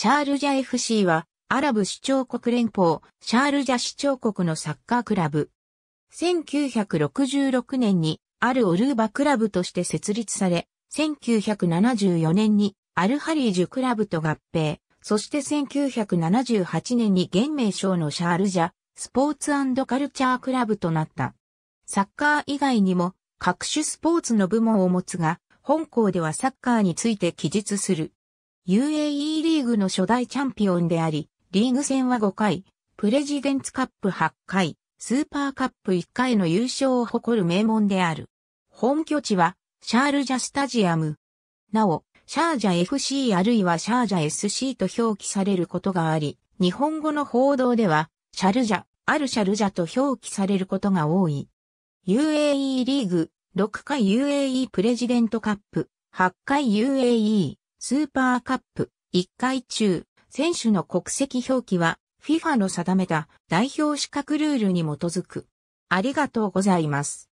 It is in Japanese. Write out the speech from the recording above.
シャールジャ FC は、アラブ首長国連邦、シャールジャ首長国のサッカークラブ。1966年に、アル・オルーバクラブとして設立され、1974年に、アル・ハリージュクラブと合併、そして1978年に現名称のシャールジャ、スポーツカルチャークラブとなった。サッカー以外にも、各種スポーツの部門を持つが、本校ではサッカーについて記述する。UAE リーグの初代チャンピオンであり、リーグ戦は5回、プレジデンツカップ8回、スーパーカップ1回の優勝を誇る名門である。本拠地は、シャールジャスタジアム。なお、シャージャ FC あるいはシャージャ SC と表記されることがあり、日本語の報道では、シャルジャ、アルシャルジャと表記されることが多い。UAE リーグ、6回 UAE プレジデントカップ、8回 UAE スーパーカップ1回中、選手の国籍表記は FIFA の定めた代表資格ルールに基づく。ありがとうございます。